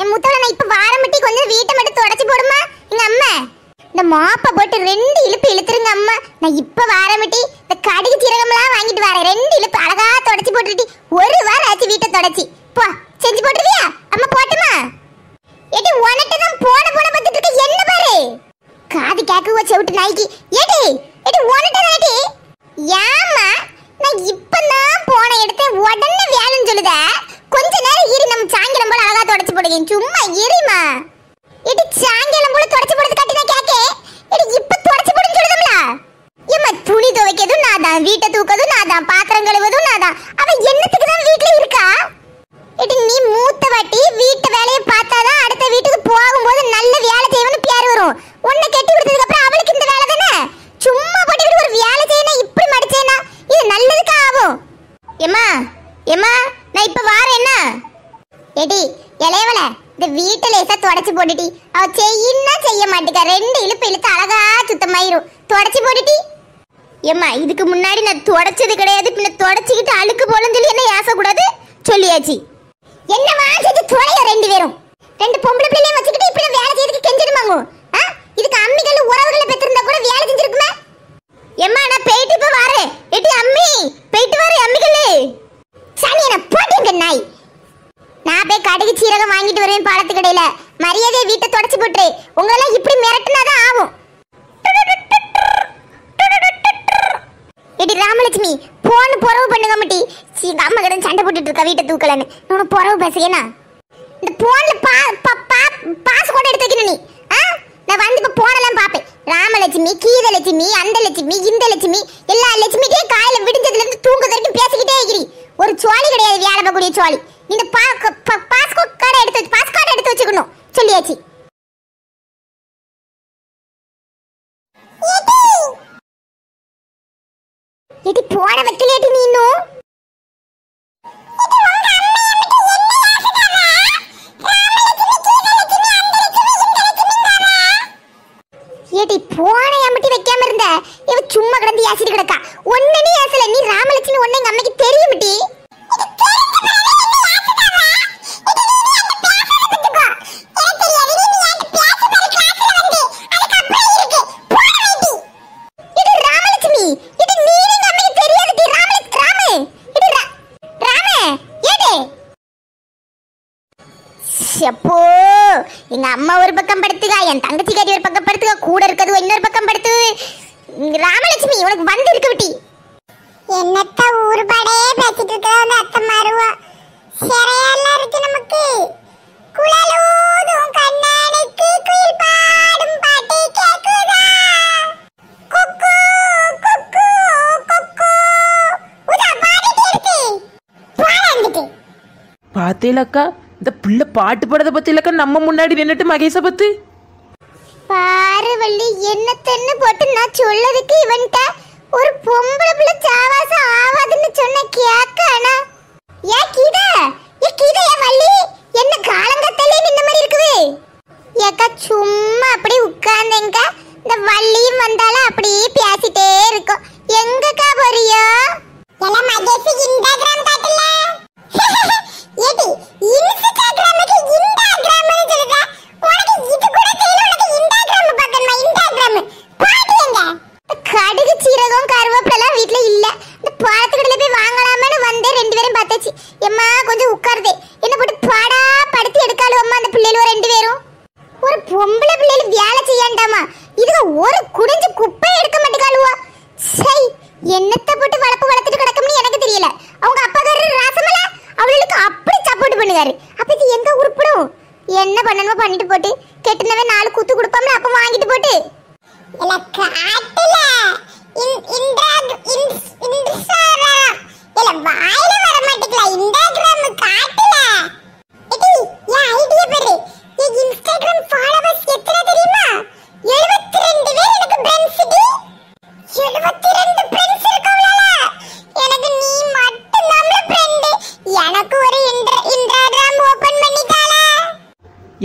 என் முத்தவள நான் இப்ப வாரம்பட்டி கொஞ்சம் வீட்டை மட்டும் தொடச்சி போடுமா எங்க அம்மா இந்த மாப்பை போட்டு ரெண்டு இழுப்பு இழுத்துருங்க அம்மா நான் இப்ப வாரம்பட்டி இந்த கடுகு சீரகம்லாம் வாங்கிட்டு வரேன் ரெண்டு இழுப்பு அழகா தொடச்சி போட்டுட்டு ஒரு வாரம் ஆச்சு வீட்டை தொடச்சி போ செஞ்சு போட்டுருவியா அம்மா போட்டுமா ஏடி உனக்கு தான் போன போன பார்த்துட்டு என்ன பாரு காது கேக்குவோ செவிட்டு நாய்க்கு ஏடி ஏடி உனக்கு தான் ஏடி ஏமா நான் இப்பதான் போன எடுத்தேன் உடனே வேலைன்னு சொல்லுதா தொடச்சு போடுங்க சும்மா எரிமா இது சாங்கேலம் போல தொடச்சு போடுறது காட்டி நான் கேக்கே இது இப்ப தொடச்சு போடுன்னு சொல்லுதம்ல இம்ம துணி துவைக்கதும் நான் தான் வீட்டை தூக்கதும் நான் தான் பாத்திரம் கழுவதும் நான் தான் அவ என்னத்துக்கு தான் வீட்ல இருக்கா இது நீ மூத்த வாட்டி வீட்டு வேலையை பார்த்தாதான் அடுத்த வீட்டுக்கு போகும்போது நல்ல வேலை செய்வனு பேர் வரும் உன்னை கட்டி விடுறதுக்கு அப்புறம் அவளுக்கு இந்த வேலை தானே சும்மா போட்டு ஒரு வேலை செய்யணும் இப்படி மடிச்சேனா இது நல்லதுக்கு ஆகும் ஏமா ஏமா நான் இப்ப வாரேன்னா எடி இளையவள இந்த வீட்டை லேசா தொடச்சு போட்டுட்டி அவ செய்யின்னா செய்ய மாட்டேக்கா ரெண்டு இழுப்பு இழுத்து அழகா சுத்தமாயிரும் தொடச்சு போட்டுட்டி ஏம்மா இதுக்கு முன்னாடி நான் துடைச்சது கிடையாது பின்ன தொடச்சிக்கிட்டு அழுக்கு போலன்னு சொல்லி என்ன ஏசக்கூடாது சொல்லியாச்சு என்ன வாஞ்சிட்டு துளைய ரெண்டு பேரும் ரெண்டு பொம்பளை பிள்ளையும் வச்சுக்கிட்டு இப்படி வேலை செய்யறதுக்கு கெஞ்சிடுமாங்க இதுக்கு அம்மிகள் உறவுகளை பெற்றிருந்தா கூட வேலை செஞ்சிருக்குமே ஏம்மா நான் போயிட்டு இப்ப வாரேன் எட்டி அம்மி போயிட்டு வரேன் அம்மிகளே சனி என்ன போட்டு நாய் நான் போய் கடைக்கு சீரகம் வாங்கிட்டு வருவேன் பாலத்து கடையில மரியாதையை வீட்டை தொடச்சு போட்டுரு உங்களெல்லாம் இப்படி மிரட்டினாதான் ஆகும் எடி ராமலட்சுமி போன்னு புறவு பண்ணுங்க முட்டி எங்க அம்மா கிட்ட சண்டை போட்டுட்டு இருக்கா வீட்டை தூக்கலன்னு நான் புறவு பேசுகிறேனா இந்த போன்ல பா பா பாஸ் கூட எடுத்து வைக்கணும் நீ ஆ நான் வந்து இப்போ போனெல்லாம் பார்ப்பேன் ராமலட்சுமி கீதலட்சுமி அந்த லட்சுமி இந்த லட்சுமி எல்லா லட்சுமிக்கே காலையில் விடிஞ்சதுலேருந்து தூங்குறது பேசிக்கிட்டே இருக்கிறி ஒரு சோழி கிடையாது வேலை பார்க்கக்கூடிய சோழி இந்த பாஸ்கோ கார்டு எடுத்து பாஸ் கார்டு எடுத்து வச்சுக்கணும் சொல்லியாச்சு எடி போன வைக்கலேடி நீ இன்னும் போன எம்பிட்டி வைக்காம இருந்த இவ சும்மா கிடந்து ஏசிட்டு கிடக்கா ஒன்னு நீ ஏசல நீ ராமலட்சுமி ஒன்னு எங்க அம்மைக்கு தெரியும் எப்போ எங்க அம்மா ஒரு பக்கம் படுத்துக்கா என் தங்கச்சிக்காரி ஒரு பக்கம் படுத்துக்கா கூட இருக்கிறது இன்னொரு பக்கம் படுத்து ராமலட்சுமி உனக்கு வந்து இருக்கு விட்டி என்னத்த ஊர்படே பேசிட்டு இருக்கிற வந்து அத்தமாருவா சிறையெல்லாம் இருக்கு நமக்கு குழலூதும் கண்ணனுக்கு குயில் பாடும் பாட்டு கேக்குதா குக்கு குக்கு குக்கு உதா பாடிட்டு இருக்கு இந்த புள்ள பாட்டு பாடுறத பத்தி இல்லக்க நம்ம முன்னாடி நின்னுட்டு மகேஷ பத்து பாரவள்ளி என்ன தென்னு போட்டு நான் சொல்லதுக்கு இவன்ட்ட ஒரு பொம்பளை பிள்ளை சாவாச ஆவாதுன்னு சொன்ன கேக்க ஆனா ஏ கிட ஏ கிட ஏ வள்ளி என்ன காலங்கத்தலே நின்ன மாதிரி இருக்குது ஏக்கா சும்மா அப்படி உட்கார்ந்தேங்க இந்த வள்ளியும் வந்தாலும் அப்படியே பேசிட்டே இருக்கும் எங்கக்கா போறியோ எல்லாம் மகேஷ் இன்ஸ்டாகிராம் காட்டல ஏடி இன்ஸ்டா மிளகும் கருவேப்பிலாம் வீட்ல இல்ல இந்த பாலத்துக்கடையில போய் வாங்கலாமான்னு வந்தே ரெண்டு பேரும் பார்த்தாச்சு எம்மா கொஞ்சம் உட்காருதே என்ன போட்டு பாடா படுத்து எடுக்காலும் அம்மா அந்த பிள்ளைகளும் ரெண்டு பேரும் ஒரு பொம்பளை பிள்ளைகள் வேலை செய்யாண்டாமா இதுக்கு ஒரு குடிஞ்சு குப்பை எடுக்க மாட்டேங்காளுவா சை என்னத்த போட்டு வளர்ப்பு வளர்த்துட்டு கிடக்கும்னு எனக்கு தெரியல அவங்க அப்பா அப்பாக்காரர் ராசமல அவளுக்கு அப்படி சப்போர்ட் பண்ணுகாரு அப்ப இது எங்க உருப்பிடும் என்ன பண்ணணுமோ பண்ணிட்டு போட்டு கெட்டினவே நாலு குத்து கொடுப்பாம்ல அப்ப வாங்கிட்டு போட்டு இல்ல காட்டுல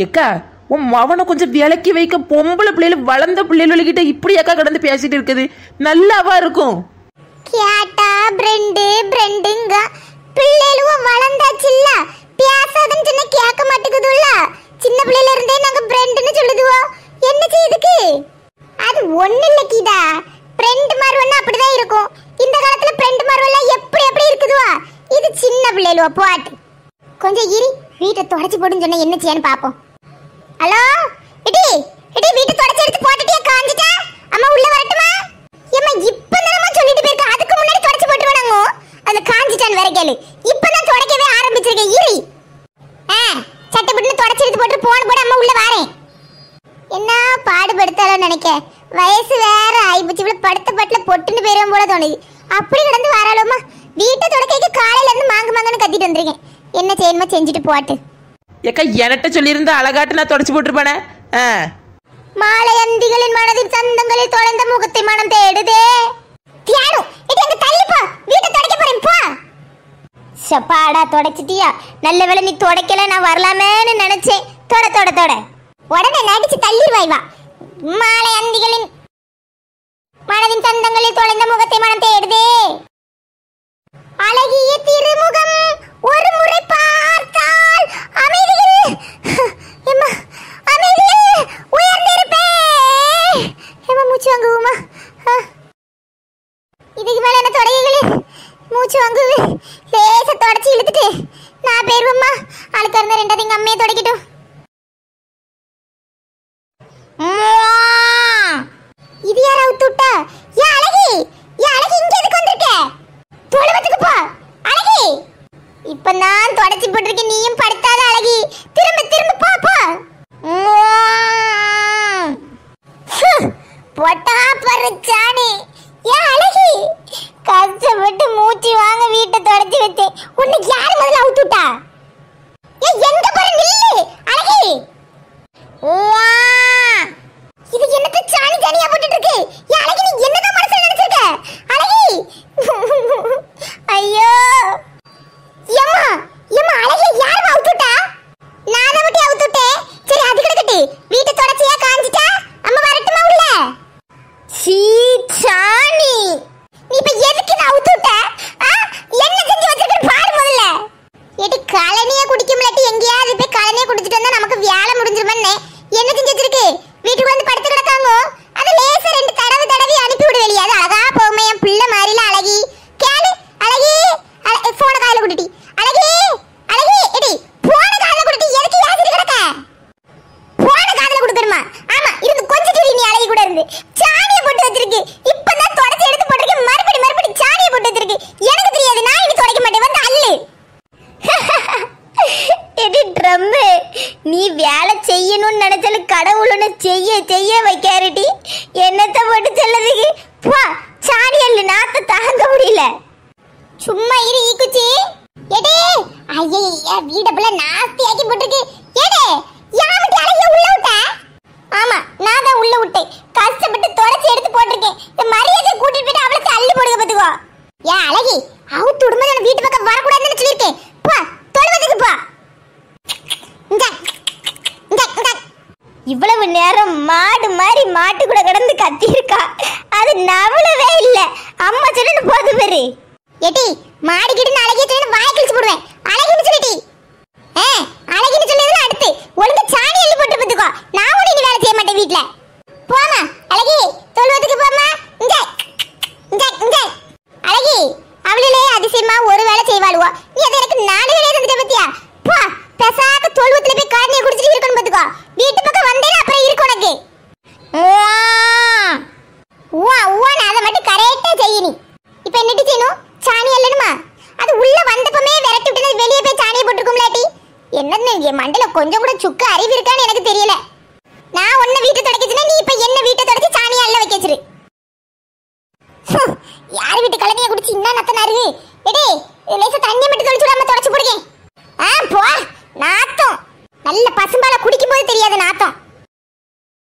எக்கா உன் மவனை கொஞ்சம் விலக்கி வைக்க பொம்பளை பிள்ளைகள் வளர்ந்த பிள்ளைகள்கிட்ட இப்படி அக்கா கடந்து பேசிட்டு இருக்குது நல்லாவா இருக்கும் கேட்டா பிரெண்டு பிரெண்டுங்க பிள்ளைகளும் வளர்ந்தாச்சுல்ல பேசாதுன்னு சொன்ன கேட்க மாட்டேங்குதுல்ல சின்ன பிள்ளையில இருந்தே நாங்க பிரெண்டுன்னு சொல்லுதுவோ என்ன செய்யுதுக்கு அது ஒண்ணு இல்ல கீதா பிரெண்ட் மாறுவன்னா அப்படிதான் இருக்கும் இந்த காலத்துல பிரெண்ட் மாறுவெல்லாம் எப்படி எப்படி இருக்குதுவா இது சின்ன பிள்ளைகளுவோ போட்டு கொஞ்சம் இரு வீட்டை தொடச்சி போடுன்னு சொன்ன என்ன செய்யன்னு பார்ப்போம் ஹலோ இடி இடி வீட்டு தொடச்சி எடுத்து போட்டுட்டியே காஞ்சிட்டா அம்மா உள்ள வரட்டுமா ஏம்மா இப்ப தானமா சொல்லிட்டு போயிருக்க அதுக்கு முன்னாடி தொடச்சி போட்டுவானாங்க அது காஞ்சிட்டான் வேற கேளு இப்பதான் தொடக்கவே ஆரம்பிச்சிருக்கேன் இரு ஆ சட்டப்பட்டு தொடச்சி எடுத்து போட்டு போன போட அம்மா உள்ள வாரேன் என்ன பாடுபடுத்தாலும் நினைக்க வயசு வேற ஆயிப்போச்சு இவ்வளவு படுத்த பட்டில் பொட்டுன்னு போயிடும் போல தோணுது அப்படி கிடந்து வராளோமா வீட்டை தொடக்கைக்கு காலையில இருந்து மாங்க மாங்கன்னு கத்திட்டு வந்திருக்கேன் என்ன செய்யணுமா செஞ்சுட்டு போட்டு ஏக்கா என்கிட்ட சொல்லியிருந்தா அழகாட்டு நான் தொடச்சு போட்டிருப்பானே ஆ மாலை அந்திகளின் மனதின் சந்தங்களில் தொலைந்த முகத்தை மனம் தேடுதே தியானு இது எங்க தள்ளி போ வீட்டை துடைக்க போறேன் போ சப்பாடா துடைச்சிட்டியா நல்ல வேளை நீ துடைக்கல நான் வரலாமேன்னு நினைச்சேன் தொட தொட தொட உடனே நடிச்சு தள்ளிடுவாய் வா மாலை அந்திகளின் மனதின் சந்தங்களில் தொலைந்த முகத்தை மனம் தேடுதே அழகிய திருமுகம் ஒரு முறை பார்த்தால் அமைதியில் எங்கேயாவது போய் கலனே குடிச்சிட்டு வந்தா நமக்கு வேலை முடிஞ்சிருமே என்ன செஞ்சு வீட்டுக்கு வந்து படுத்து கிடக்காங்க கைய வைக்காருடி என்னத்தை போட்டு செல்லதுக்கு பா சாடியல்ல நாத்த தாங்க முடியல சும்மா இரு ஈக்குச்சி எடே ஐயா வீட புள்ள நாஸ்தி ஆக்கி போட்டுருக்கு எடே யாமட்டி அழகிய உள்ள விட்ட ஆமா நான் தான் உள்ள விட்டேன் கஷ்டப்பட்டு தொடச்சி எடுத்து போட்டிருக்கேன் இந்த மரியாதை கூட்டிட்டு போயிட்டு அவளுக்கு தள்ளி போடுங்க பாத்துக்கோ ஏன் அழகி அவுத்து விடும்போது வீட்டு பக்கம் வரக்கூடாது கத்தி இருக்கா அது நவளவே இல்ல அம்மா சொன்னு போது பெரு எட்டி மாடிக்கிட்டு நாளைக்கு வாய்க்கிழிச்சு போடுவேன் கூட சுக்கு அறிவு இருக்கான்னு எனக்கு தெரியல நான் உன்ன வீட்டை தொடக்கிச்சுனா நீ இப்ப என்ன வீட்டை தொடச்சு சாணியை அள்ள வைக்கச்சிரு யார் வீட்டு கலவைய குடிச்சு இன்னும் நத்தனா இருக்கு எடி லேச தண்ணி மட்டும் தொளிச்சு விடாம தொடச்சு போடுங்க ஆ போ நாத்தம் நல்ல பசும்பால குடிக்கும் போது தெரியாது நாத்தம்